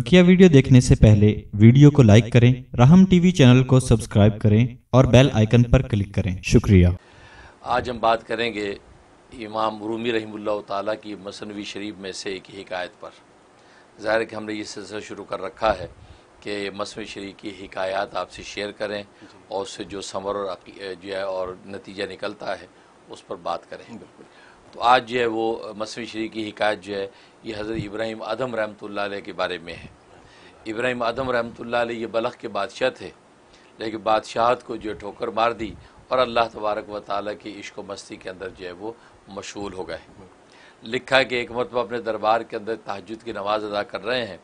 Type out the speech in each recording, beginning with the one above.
बकिया वीडियो देखने से पहले वीडियो को लाइक करें राहम टीवी चैनल को सब्सक्राइब करें और बेल आइकन पर क्लिक करें शुक्रिया आज हम बात करेंगे इमाम रूमी रही की मसनवी शरीफ में से एक हिकायत पर ज़ाहिर कि हमने ये सिलसिला शुरू कर रखा है कि मसनवी शरीफ की हिकायत आपसे शेयर करें और उससे जो समर और जो है और नतीजा निकलता है उस पर बात करें बिल्कुल तो आज जो है वो मसवी शरी की हिकायत जो है ये हज़रत इब्राहिम अदम रहमत के बारे में है इब्राहिम अदम रहमत ये बलख के बादशाह थे लेकिन बादशाहत को जो ठोकर मार दी और अल्लाह तबारक व ताली की इश्क मस्ती के अंदर जो है वो मशहूल हो गए लिखा कि एक मरतबा अपने दरबार के अंदर तहजद की नमाज़ अदा कर रहे हैं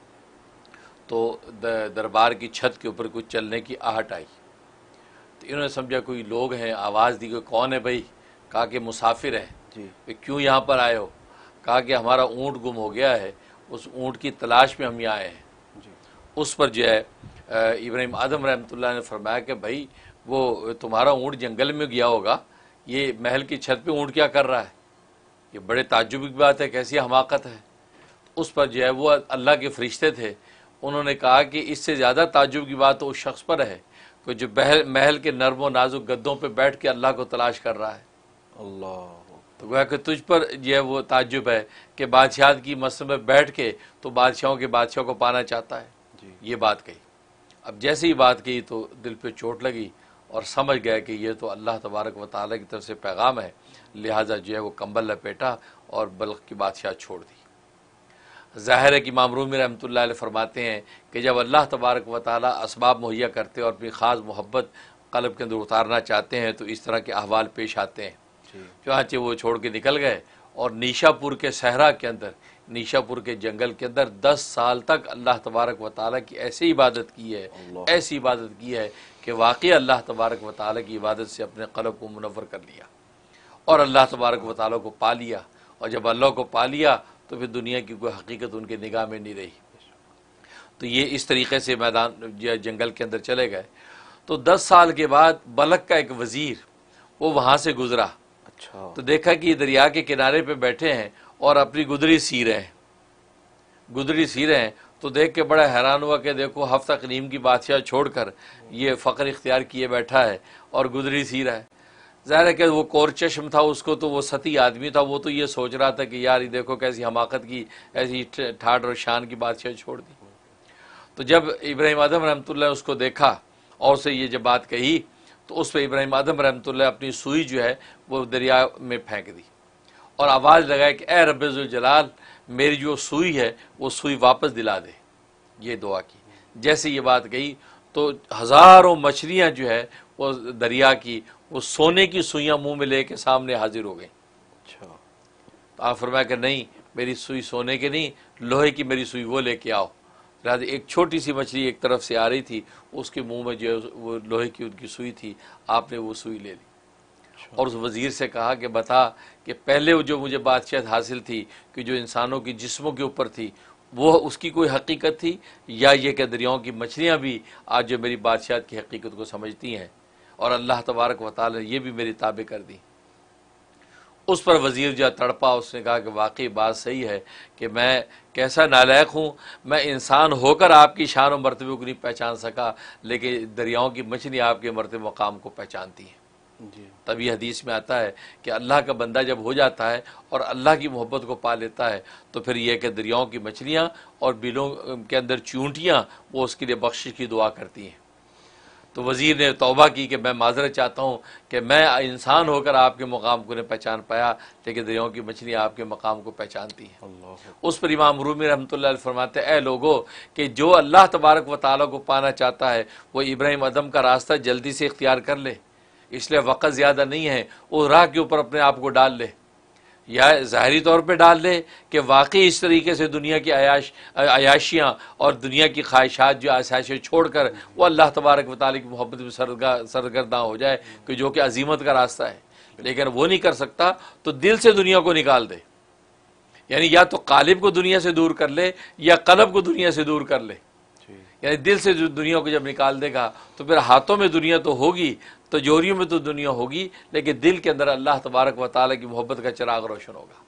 तो दरबार की छत के ऊपर कुछ चलने की आहट आई तो इन्होंने समझा कोई लोग हैं आवाज़ दी कोई कौन है भाई कहा कि मुसाफिर हैं वे क्यों यहाँ पर आए हो कहा कि हमारा ऊँट गुम हो गया है उस ऊँट की तलाश में हम यहाँ आए हैं उस पर जो है इब्राहिम आदम रहमतुल्लाह ने फरमाया कि भाई वो तुम्हारा ऊँट जंगल में गया होगा ये महल की छत पे ऊँट क्या कर रहा है ये बड़े ताजुब की बात है कैसी हमाकत है उस पर जो है वो अल्लाह के फरिश्ते थे उन्होंने कहा कि इससे ज़्यादा ताजुब की बात उस शख्स पर है कि जो महल के नरम व नाजुक गद्दों पर बैठ के अल्लाह को तलाश कर रहा है अल्लाह तो गोया कि तुझ पर यह वो ताजुब है कि बादशाह की मस्त में बैठ के तो बादशाहों के बादशाह को पाना चाहता है जी। ये बात कही अब जैसे ही बात कही तो दिल पे चोट लगी और समझ गया कि यह तो अल्लाह तबारक व ताली की तरफ से पैगाम है लिहाजा जो है वो कम्बल लपेटा और बल्क की बादशाह छोड़ दी ज़ाहिर है कि मामरूम रहमत फरमाते हैं कि जब अल्लाह तबारक व ताली इसबाब मुहैया करते और अपनी ख़ास मोहब्बत कलब के अंदर उतारना चाहते हैं तो इस तरह के अहवाल पेश आते हैं चुनाचे वो छोड़ के निकल गए और निशापुर के सहरा के अंदर निशापुर के जंगल के अंदर दस साल तक अल्लाह तबारक व ताली की ऐसी इबादत की है ऐसी इबादत की है कि वाकई अल्लाह तबारक व ताली की इबादत से अपने कलब को मुनवर कर लिया और अल्लाह तबारक व ताली को पा लिया और जब अल्लाह को पा लिया तो फिर दुनिया की कोई हकीकत उनके निगाह में नहीं रही तो ये इस तरीके से मैदान जंगल के अंदर चले गए तो दस साल के बाद बलक का एक वज़ीर वो वहाँ से गुज़रा अच्छा तो देखा कि ये दरिया के किनारे पे बैठे हैं और अपनी गुदरी सी रहे हैं गुदरी सी रहे हैं तो देख के बड़ा हैरान हुआ कि देखो हफ्ता नीम की बादशाह छोड़कर ये फ़ख्र इख्तियार किए बैठा है और गुदरी सी रहा है ज़ाहिर है कि वो कोर चश्म था उसको तो वो सती आदमी था वो तो ये सोच रहा था कि यार ये देखो कैसी हमाकत की ऐसी ठाट और शान की बादशाह छोड़ दी तो जब इब्राहिम आदम रमतल्ला उसको देखा और उसे ये जब बात कही तो उस पर इब्राहिम आदम रहमत अपनी सुई जो है वो दरिया में फेंक दी और आवाज़ लगाए कि ए रबाल मेरी जो सुई है वो सुई वापस दिला दे ये दुआ की जैसे ये बात कही तो हज़ारों मछलियाँ जो है वो दरिया की वो सोने की सुइयाँ मुँह में ले कर सामने हाजिर हो गई अच्छा तो आप फरमाया कि नहीं मेरी सुई सोने की नहीं लोहे की मेरी सुई वो लेके आओ लिहाजा एक छोटी सी मछली एक तरफ से आ रही थी उसके मुंह में जो है वो लोहे की उनकी सुई थी आपने वो सुई ले ली अच्छा। और उस वज़ीर से कहा कि बता कि पहले वो जो मुझे बादशाहत हासिल थी कि जो इंसानों की जिस्मों के ऊपर थी वो उसकी कोई हकीकत थी या ये कि दरियाओं की मछलियाँ भी आज जो मेरी बादशाह की हकीकत को समझती हैं और अल्लाह तबारक वाली ये भी मेरी ताबे कर दी उस पर वजीर जो तड़पा उसने कहा कि वाकई बात सही है कि मैं कैसा नालायक हूँ मैं इंसान होकर आपकी शान और मरतबे को नहीं पहचान सका लेकिन दरियाओं की मछली आपके मरतब मकाम को पहचानती है तभी हदीस में आता है कि अल्लाह का बंदा जब हो जाता है और अल्लाह की मोहब्बत को पा लेता है तो फिर यह कि दरियाओं की मछलियाँ और बिलों के अंदर चूंटियाँ वो उसके लिए बख्शिश की दुआ करती हैं तो वज़ीर ने तोबा की कि मैं माजरत चाहता हूँ कि मैं इंसान होकर आपके मुकाम को नहीं पहचान पाया लेकिन दरियाओं की मछली आपके मकाम को पहचानती है उस पर इमाम रूमी रहमत फरमाते ए लोगो कि जो अल्लाह तबारक व ताली को पाना चाहता है वो इब्राहिम अदम का रास्ता जल्दी से इख्तियार कर ले इसलिए वक़्त ज़्यादा नहीं है उस राह के ऊपर अपने आप को डाल ले या ज़ाहरी तौर पर डाल दें कि वाकई इस तरीके से दुनिया की आयाश आयाशियाँ और दुनिया की ख्वाहिशात जो आशाशें छोड़ कर वो अल्लाह तबारक वाली की मोहब्बत में सरगा सरगर्दा हो जाए कि जो कि अजीमत का रास्ता है लेकिन वो नहीं कर सकता तो दिल से दुनिया को निकाल दे यानी या तो कालिब को दुनिया से दूर कर ले या कलब को दुनिया से दूर कर ले यानी दिल से जो दुनिया को जब निकाल देगा तो फिर हाथों में दुनिया तो होगी तो में तो दुनिया होगी लेकिन दिल के अंदर अल्लाह तबारक व ताली की मोहब्बत का चिराग रोशन होगा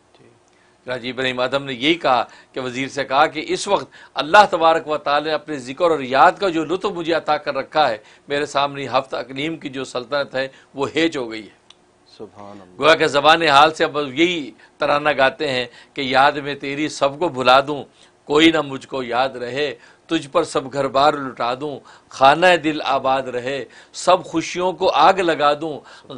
राजीव इब्राहिम आदम ने यही कहा कि वज़ीर से कहा कि इस वक्त अल्लाह तबारक व ताल ने अपने ज़िक्र और याद का जो लुत्फ मुझे अता कर रखा है मेरे सामने हफ्त अकलीम की जो सल्तनत है वो हेच हो गई है गोया के ज़बान हाल से अब यही तराना गाते हैं कि याद में तेरी सबको भुला दूँ कोई ना मुझको याद रहे तुझ पर सब घर बार लुटा दूँ खाना दिल आबाद रहे सब खुशियों को आग लगा दूँ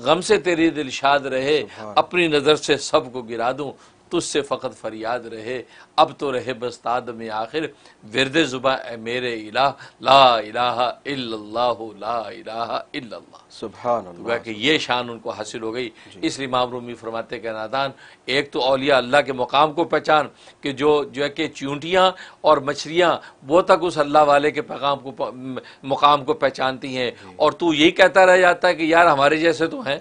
गम से तेरी दिल शाद रहे अपनी नज़र से सब को गिरा दूँ तुझसे फ़कत फरियाद रहे अब तो रहे बस्ताद में आखिर विरद ज़ुबा ए मेरे इलाह ला इलाहा इल्लल्लाहु ला इलाहा इल्लल्लाह सुभान अल्लाह तो कि ये शान उनको हासिल हो गई इसलिए मामरूमी फरमाते के नादान एक तो अलिया अल्लाह के मुकाम को पहचान कि जो जो है कि चूंटियाँ और मछलियाँ वो तक उस अल्लाह वाले के पैगाम को मुकाम को पहचानती हैं और तू यही कहता रह जाता है कि यार हमारे जैसे तो हैं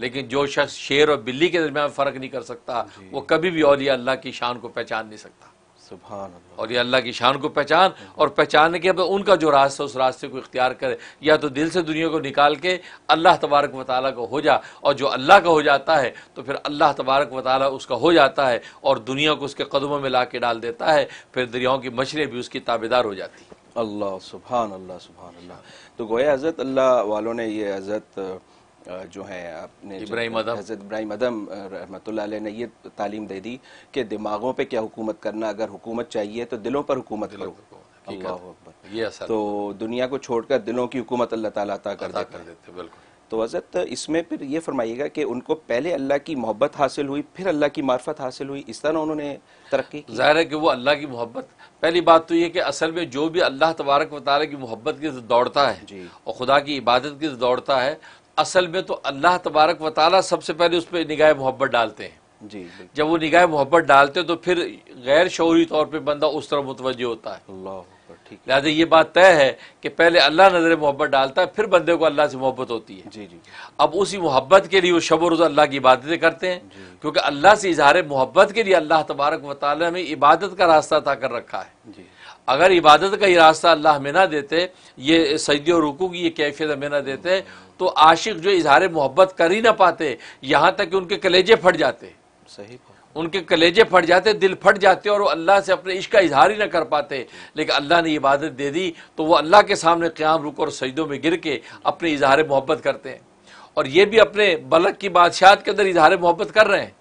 लेकिन जो शख्स शेर और बिल्ली के दरमियान फ़र्क नहीं कर सकता वो कभी भी और अल्लाह की शान को पहचान नहीं सकता सुबह और ये अल्लाह की शान को पहचान और पहचानने के बाद उनका जो रास्ता उस रास्ते को इख्तियार करे या तो दिल से दुनिया को निकाल के अल्लाह तबारक व ताली का हो जा और जो अल्लाह का हो जाता है तो फिर अल्लाह तबारक व उसका हो जाता है और दुनिया को उसके कदमों में ला के डाल देता है फिर दरियाओं की मछरें भी उसकी ताबेदार हो जाती अल्लाह सुबहान अल्लाह सुबहान अल्लाह तो गोया हज़रत अल्लाह वालों ने ये हज़रत जो है अपने इब्राहिम अदम हज़रत इब्राहिम अदम रहमत ने ये तालीम दे दी कि दिमागों पे क्या हुकूमत करना अगर हुकूमत चाहिए तो दिलों पर हुकूमत करो अल्लाह ये असर तो दुनिया को छोड़कर दिलों की हुकूमत अल्लाह ताला अता कर देते हैं बिल्कुल तो हज़रत इसमें फिर ये फरमाइएगा कि उनको पहले अल्लाह की मोहब्बत हासिल हुई फिर अल्लाह की मार्फत हासिल हुई इस तरह उन्होंने तरक्की ज़ाहिर है कि वो अल्लाह की मोहब्बत पहली बात तो ये कि असल में जो भी अल्लाह तबारक वाली की मोहब्बत की दौड़ता है और ख़ुदा की इबादत की दौड़ता है असल में तो अल्लाह तबारक व ताली सबसे पहले उस पर निगाह मोहब्बत डालते हैं जी जब वो निगाह मोहब्बत डालते हैं तो फिर गैर शौरी तौर पर बंदा उस तरह मुतवजह होता है लिहाजा ये बात तय है कि पहले अल्लाह नजर मोहब्बत डालता है फिर बंदे को अल्लाह से मोहब्बत होती है जी जी अब उसी मोहब्बत के लिए वो शब रोज़ अल्लाह की इबादतें करते हैं क्योंकि अल्लाह से इजहार मोहब्बत के लिए अल्लाह तबारक व ताली ने इबादत का रास्ता अता कर रखा है जी अगर इबादत का ही रास्ता अल्लाह हमें ना देते ये सजदे और रुकू की ये कैफियत हमें ना देते तो आशिक जो इजहार मोहब्बत कर ही ना पाते यहाँ तक कि उनके कलेजे फट जाते सही उनके कलेजे फट जाते दिल फट जाते और वो अल्लाह से अपने इश्क का इजहार ही ना कर पाते लेकिन अल्लाह ने इबादत दे दी तो वो अल्लाह के सामने क़्याम रुक और सजदों में गिर के अपने इजहार मोहब्बत करते हैं और ये भी अपने बलक की बादशाह के अंदर इजहार मोहब्बत कर रहे हैं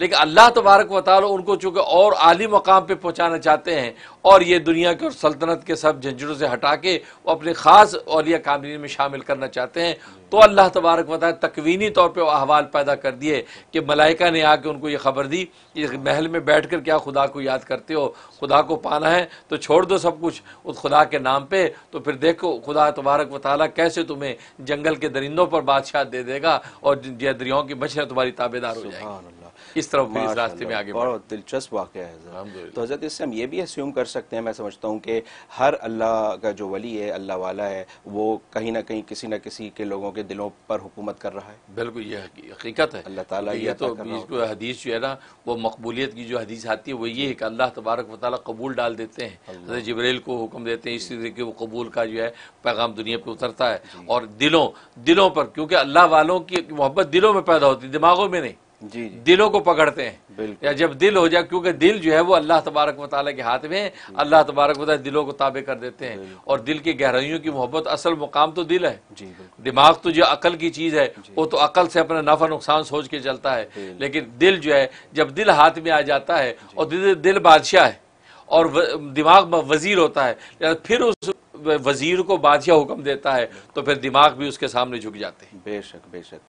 लेकिन अल्लाह तबारक वाल उनको चूँकि और आली मकाम पर पहुँचाना चाहते हैं और ये दुनिया के और सल्तनत के सब झंझटों से हटा के वो अपने ख़ास अलिया कामरीन में शामिल करना चाहते हैं तो अल्लाह तबारक वाल तकवीनी तौर पर अहवाल पैदा कर दिए कि मलाइका ने आके उनको ये खबर दी कि महल में बैठ कर क्या खुदा को याद करते हो खुदा को पाना है तो छोड़ दो सब कुछ उस खुदा के नाम पर तो फिर देखो खुदा तबारक वाली कैसे तुम्हें जंगल के दरिंदों पर बादशाह दे देगा और दरियाओं की मछलियाँ तुम्हारी ताबेदार हो जाएगी किस तरफ इस रास्ते में आगे बहुत दिलचस्प वाक़ है तो हज़रत इससे हम ये भी अस्यूम कर सकते हैं मैं समझता हूँ कि हर अल्लाह का जो वली है अल्लाह वाला है वो कहीं ना कहीं किसी ना किसी के लोगों के दिलों पर हुकूमत कर रहा है बिल्कुल ये हकीकत है अल्लाह ताला ये तो हदीस जो है ना वो मकबूलियत की जो हदीस आती है वो ये है कि अल्लाह तबारक वाली कबूल डाल देते हैं जबरेल को हुक्म देते हैं इसी तरीके वो कबूल का जो है पैगाम दुनिया पर उतरता है और दिलों दिलों पर क्योंकि अल्लाह वालों की मोहब्बत दिलों में पैदा होती है दिमागों में नहीं जी, जी दिलों को पकड़ते हैं या जब दिल हो जाए क्योंकि दिल जो है वो अल्लाह तबारक वाली के हाथ में अल्लाह तबारक मतलब दिलों को ताबे कर देते हैं और दिल की गहराइयों की मोहब्बत असल मुकाम तो दिल है दिमाग तो जो अकल की चीज़ है वो तो अकल से अपना नफा नुकसान सोच के चलता है लेकिन दिल जो है जब दिल हाथ में आ जाता है और दिल, बादशाह है और दिमाग वजीर होता है फिर उस वजीर को बादशाह हुक्म देता है तो फिर दिमाग भी उसके सामने झुक जाते हैं बेशक बेशक